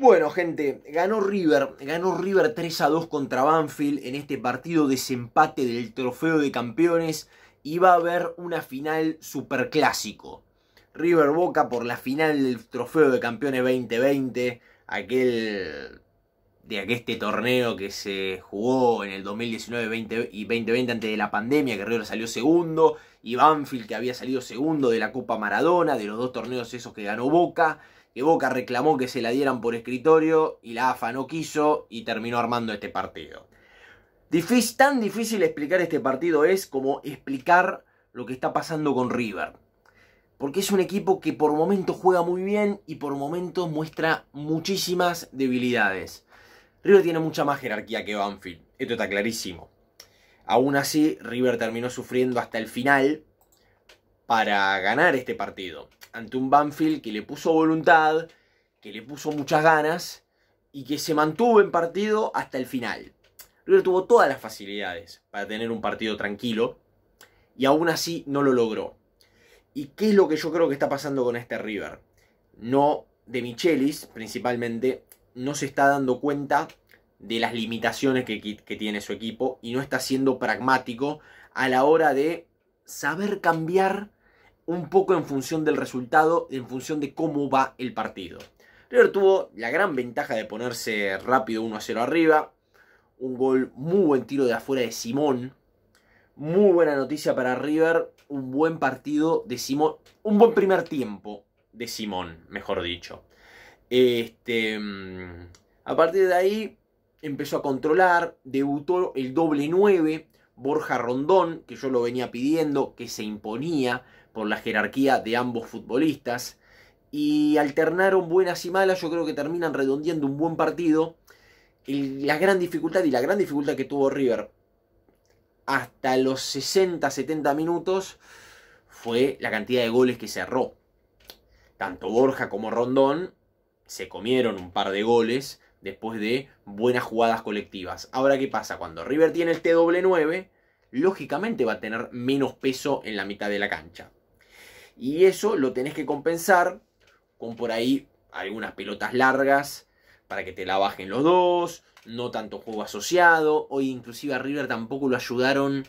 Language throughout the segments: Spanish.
Bueno, gente, ganó River, ganó River 3 a 2 contra Banfield en este partido desempate del trofeo de campeones y va a haber una final clásico. River Boca por la final del trofeo de campeones 2020, aquel de este torneo que se jugó en el 2019 y 2020 antes de la pandemia, que River salió segundo, y Banfield que había salido segundo de la Copa Maradona, de los dos torneos esos que ganó Boca. Boca reclamó que se la dieran por escritorio y la AFA no quiso y terminó armando este partido. tan difícil explicar este partido es como explicar lo que está pasando con River. Porque es un equipo que por momentos juega muy bien y por momentos muestra muchísimas debilidades. River tiene mucha más jerarquía que Banfield, esto está clarísimo. Aún así, River terminó sufriendo hasta el final para ganar este partido ante un Banfield que le puso voluntad, que le puso muchas ganas y que se mantuvo en partido hasta el final. River tuvo todas las facilidades para tener un partido tranquilo y aún así no lo logró. ¿Y qué es lo que yo creo que está pasando con este River? No, de Michelis principalmente, no se está dando cuenta de las limitaciones que, que tiene su equipo y no está siendo pragmático a la hora de saber cambiar un poco en función del resultado, en función de cómo va el partido. River tuvo la gran ventaja de ponerse rápido 1 a 0 arriba. Un gol, muy buen tiro de afuera de Simón. Muy buena noticia para River. Un buen partido de Simón. Un buen primer tiempo de Simón, mejor dicho. Este, mm, a partir de ahí empezó a controlar. Debutó el doble 9. Borja Rondón, que yo lo venía pidiendo, que se imponía por la jerarquía de ambos futbolistas. Y alternaron buenas y malas, yo creo que terminan redondeando un buen partido. Y la gran dificultad y la gran dificultad que tuvo River hasta los 60, 70 minutos fue la cantidad de goles que cerró. Tanto Borja como Rondón se comieron un par de goles después de buenas jugadas colectivas. Ahora, ¿qué pasa? Cuando River tiene el tw 9, lógicamente va a tener menos peso en la mitad de la cancha. Y eso lo tenés que compensar con por ahí algunas pelotas largas para que te la bajen los dos, no tanto juego asociado. Hoy inclusive a River tampoco lo ayudaron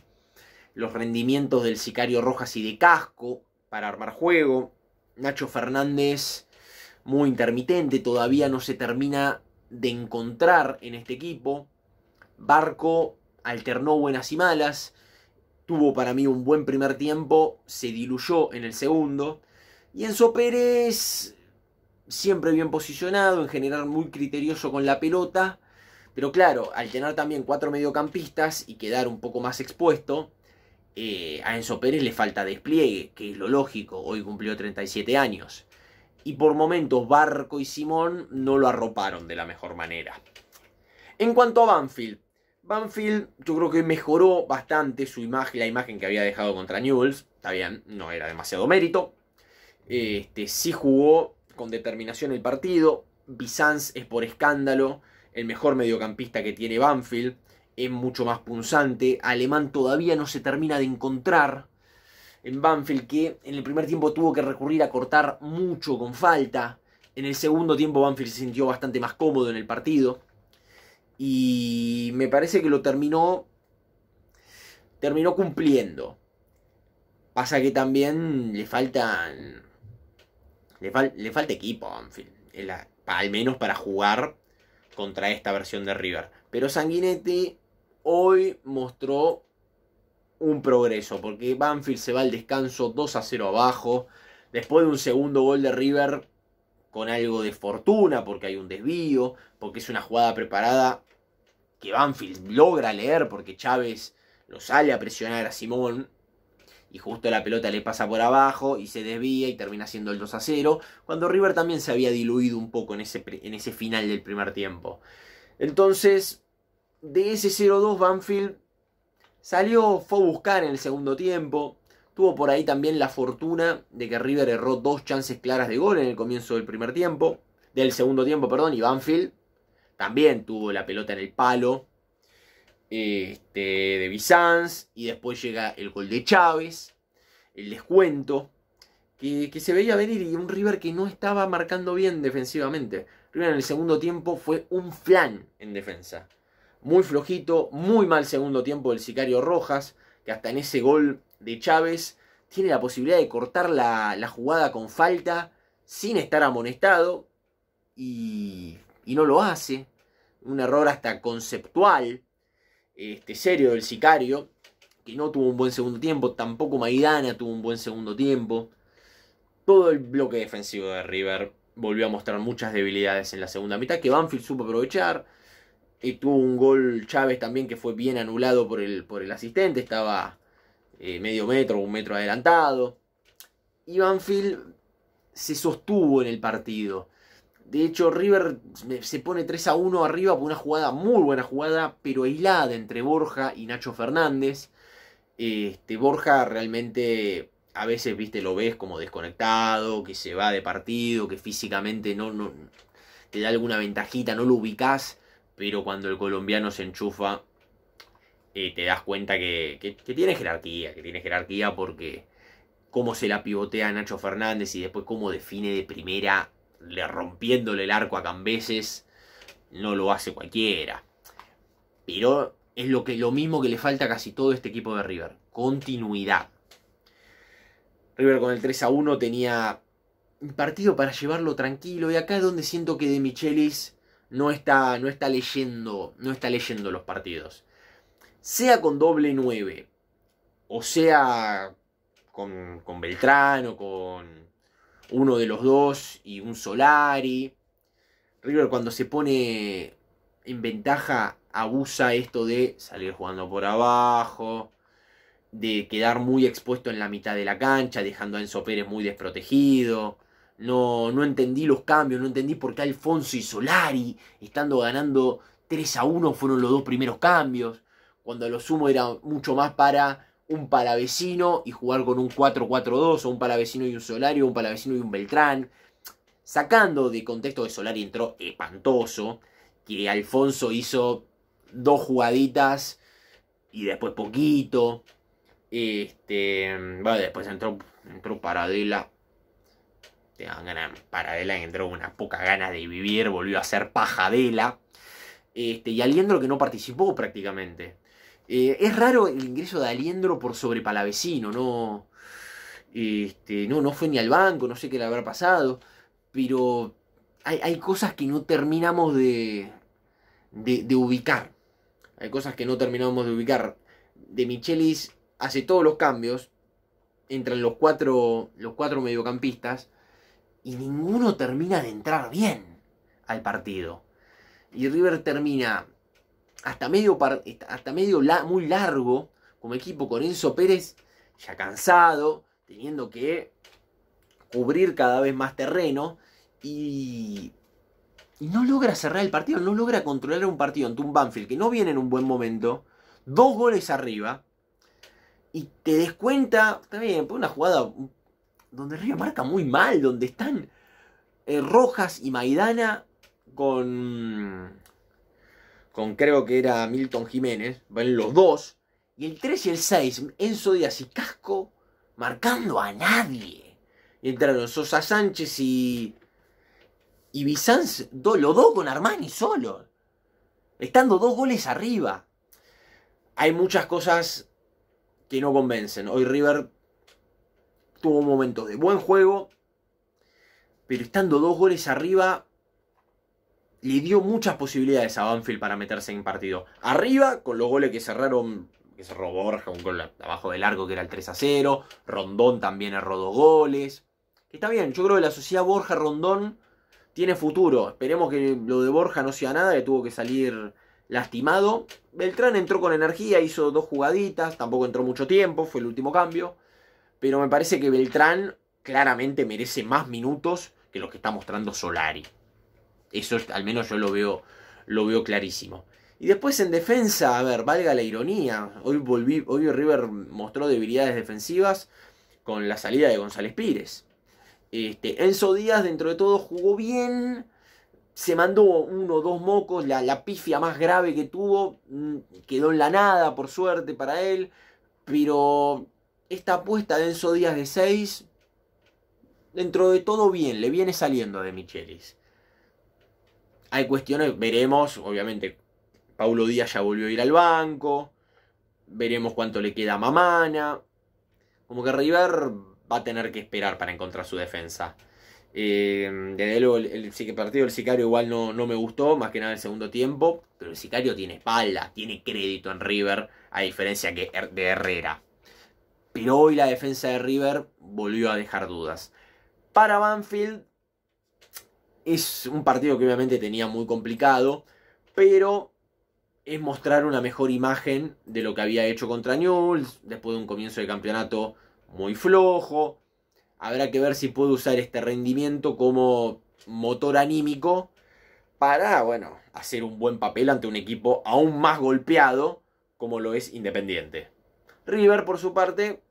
los rendimientos del sicario Rojas y de Casco para armar juego. Nacho Fernández muy intermitente, todavía no se termina de encontrar en este equipo. Barco alternó buenas y malas, tuvo para mí un buen primer tiempo, se diluyó en el segundo. Y Enzo Pérez, siempre bien posicionado, en general muy criterioso con la pelota. Pero claro, al tener también cuatro mediocampistas y quedar un poco más expuesto, eh, a Enzo Pérez le falta despliegue, que es lo lógico, hoy cumplió 37 años. Y por momentos Barco y Simón no lo arroparon de la mejor manera. En cuanto a Banfield, Banfield, yo creo que mejoró bastante su imagen, la imagen que había dejado contra Newells. Está bien, no era demasiado mérito. Este, sí jugó con determinación el partido. Bizans es por escándalo el mejor mediocampista que tiene Banfield. Es mucho más punzante. Alemán todavía no se termina de encontrar en Banfield, que en el primer tiempo tuvo que recurrir a cortar mucho con falta. En el segundo tiempo Banfield se sintió bastante más cómodo en el partido y me parece que lo terminó terminó cumpliendo. Pasa que también le faltan le, falta equipo a Banfield. al menos para jugar contra esta versión de River. Pero Sanguinetti hoy mostró un progreso, porque Banfield se va al descanso 2 a 0 abajo, después de un segundo gol de River con algo de fortuna, porque hay un desvío, porque es una jugada preparada que Banfield logra leer porque Chávez lo sale a presionar a Simón y justo la pelota le pasa por abajo y se desvía y termina siendo el 2 a 0, cuando River también se había diluido un poco en ese, en ese final del primer tiempo. Entonces, de ese 0-2 Banfield salió, fue a buscar en el segundo tiempo, tuvo por ahí también la fortuna de que River erró dos chances claras de gol en el comienzo del primer tiempo, del segundo tiempo, perdón, y Banfield también tuvo la pelota en el palo este, de Bizanz. Y después llega el gol de Chávez, el descuento, que, se veía venir y un River que no estaba marcando bien defensivamente. River en el segundo tiempo fue un flan en defensa. Muy flojito, muy mal segundo tiempo del Sicario Rojas, que hasta en ese gol de Chávez tiene la posibilidad de cortar la jugada con falta sin estar amonestado. Y y no lo hace. Un error hasta conceptual, este, serio del sicario, que no tuvo un buen segundo tiempo, tampoco Maidana tuvo un buen segundo tiempo. Todo el bloque defensivo de River volvió a mostrar muchas debilidades en la segunda mitad, que Banfield supo aprovechar. Y eh, tuvo un gol Chávez también que fue bien anulado por el, por el asistente, estaba eh, medio metro, un metro adelantado. Y Banfield se sostuvo en el partido. De hecho, River se pone 3 a 1 arriba por una jugada, muy buena jugada, pero aislada entre Borja y Nacho Fernández. Este, Borja realmente a veces, viste, lo ves como desconectado, que se va de partido, que físicamente no, te da alguna ventajita, no lo ubicas, pero cuando el colombiano se enchufa, eh, te das cuenta que, que tiene jerarquía, que tiene jerarquía porque cómo se la pivotea Nacho Fernández y después cómo define de primera le rompiéndole el arco a Cambeses, no lo hace cualquiera. Pero es lo, que, lo mismo que le falta casi todo este equipo de River, continuidad. River con el 3 a 1 tenía un partido para llevarlo tranquilo y acá es donde siento que De Michelis no está, no está leyendo, no está leyendo los partidos. Sea con doble 9 o sea con Beltrán o con uno de los dos y un Solari. River cuando se pone en ventaja abusa esto de salir jugando por abajo, de quedar muy expuesto en la mitad de la cancha, dejando a Enzo Pérez muy desprotegido. No, no entendí los cambios, no entendí por qué Alfonso y Solari, estando ganando 3 a 1, fueron los dos primeros cambios, cuando a lo sumo era mucho más para un palavecino y jugar con un 4-4-2, o un palavecino y un Solari, o un palavecino y un Beltrán. Sacando de contexto que Solari entró espantoso, que Alfonso hizo dos jugaditas y después poquito. Este, bueno, después entró, entró Paradela. Te dan Paradela entró unas pocas ganas de vivir, volvió a ser pajadela. Este, y Aliendro que no participó prácticamente. Eh, es raro el ingreso de Aliendro por sobre Palavecino, este, no, no, fue ni al banco, no sé qué le habrá pasado, pero hay, cosas que no terminamos de, ubicar. Hay cosas que no terminamos de ubicar. De Michelis hace todos los cambios, entran los cuatro, los cuatro mediocampistas, y ninguno termina de entrar bien al partido. Y River termina hasta medio, hasta medio muy largo como equipo con Enzo Pérez ya cansado, teniendo que cubrir cada vez más terreno y, no logra cerrar el partido, no logra controlar un partido ante un Banfield que no viene en un buen momento, dos goles arriba y te des cuenta, también, por una jugada donde río marca muy mal, donde están eh, Rojas y Maidana con con creo que era Milton Jiménez, ven los dos, y el 3 y el 6, Enzo Díaz y Casco marcando a nadie. Y entraron Sosa Sánchez y. Y Bizanz, los dos con Armani solo. Estando dos goles arriba. Hay muchas cosas que no convencen. Hoy River tuvo momentos de buen juego. Pero estando dos goles arriba, le dio muchas posibilidades a Banfield para meterse en partido. Arriba, con los goles que cerraron, que cerró Borja, un gol abajo del arco que era el 3 a 0. Rondón también erró dos goles. Que está bien, yo creo que la sociedad Borja-Rondón tiene futuro. Esperemos que lo de Borja no sea nada, que tuvo que salir lastimado. Beltrán entró con energía, hizo dos jugaditas, tampoco entró mucho tiempo, fue el último cambio. Pero me parece que Beltrán claramente merece más minutos que los que está mostrando Solari. Eso al menos yo lo veo, lo veo clarísimo. Y después en defensa, a ver, valga la ironía, hoy, River mostró debilidades defensivas con la salida de González Pires. Este, Enzo Díaz dentro de todo jugó bien, se mandó uno o dos mocos, la, la pifia más grave que tuvo mm, quedó en la nada, por suerte para él, pero esta apuesta de Enzo Díaz de 6, dentro de todo bien, le viene saliendo de Michelis hay cuestiones, veremos, obviamente, Paulo Díaz ya volvió a ir al banco, veremos cuánto le queda a Mamana. Como que River va a tener que esperar para encontrar su defensa. Eh, desde luego, el, partido del Sicario igual no, no me gustó, más que nada el segundo tiempo. Pero el Sicario tiene espalda, tiene crédito en River, a diferencia que de Herrera. Pero hoy la defensa de River volvió a dejar dudas. Para Banfield, es un partido que obviamente tenía muy complicado, pero es mostrar una mejor imagen de lo que había hecho contra Newell después de un comienzo de campeonato muy flojo. Habrá que ver si puede usar este rendimiento como motor anímico para, bueno, hacer un buen papel ante un equipo aún más golpeado como lo es Independiente. River, por su parte,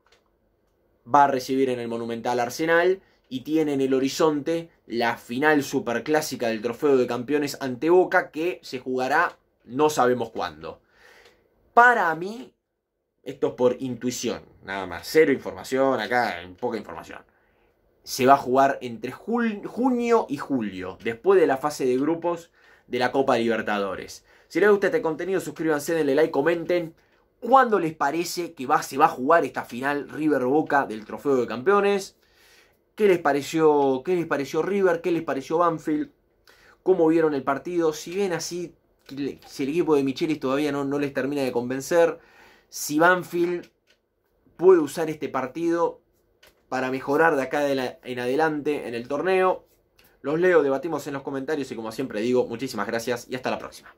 va a recibir en el Monumental Arsenal y tiene en el horizonte la final superclásica del Trofeo de Campeones ante Boca que se jugará no sabemos cuándo. Para mí, esto es por intuición, nada más, cero información, acá poca información. Se va a jugar entre junio y julio, después de la fase de grupos de la Copa Libertadores. Si les gusta este contenido, suscríbanse, denle like, comenten. ¿Cuándo les parece que se va a jugar esta final River Boca del Trofeo de Campeones? ¿Qué les pareció, qué les pareció River? ¿Qué les pareció Banfield? ¿Cómo vieron el partido? Si bien así, si el equipo de Michelis todavía no, les termina de convencer, si Banfield puede usar este partido para mejorar de acá en adelante en el torneo. Los leo, debatimos en los comentarios y como siempre digo, muchísimas gracias y hasta la próxima.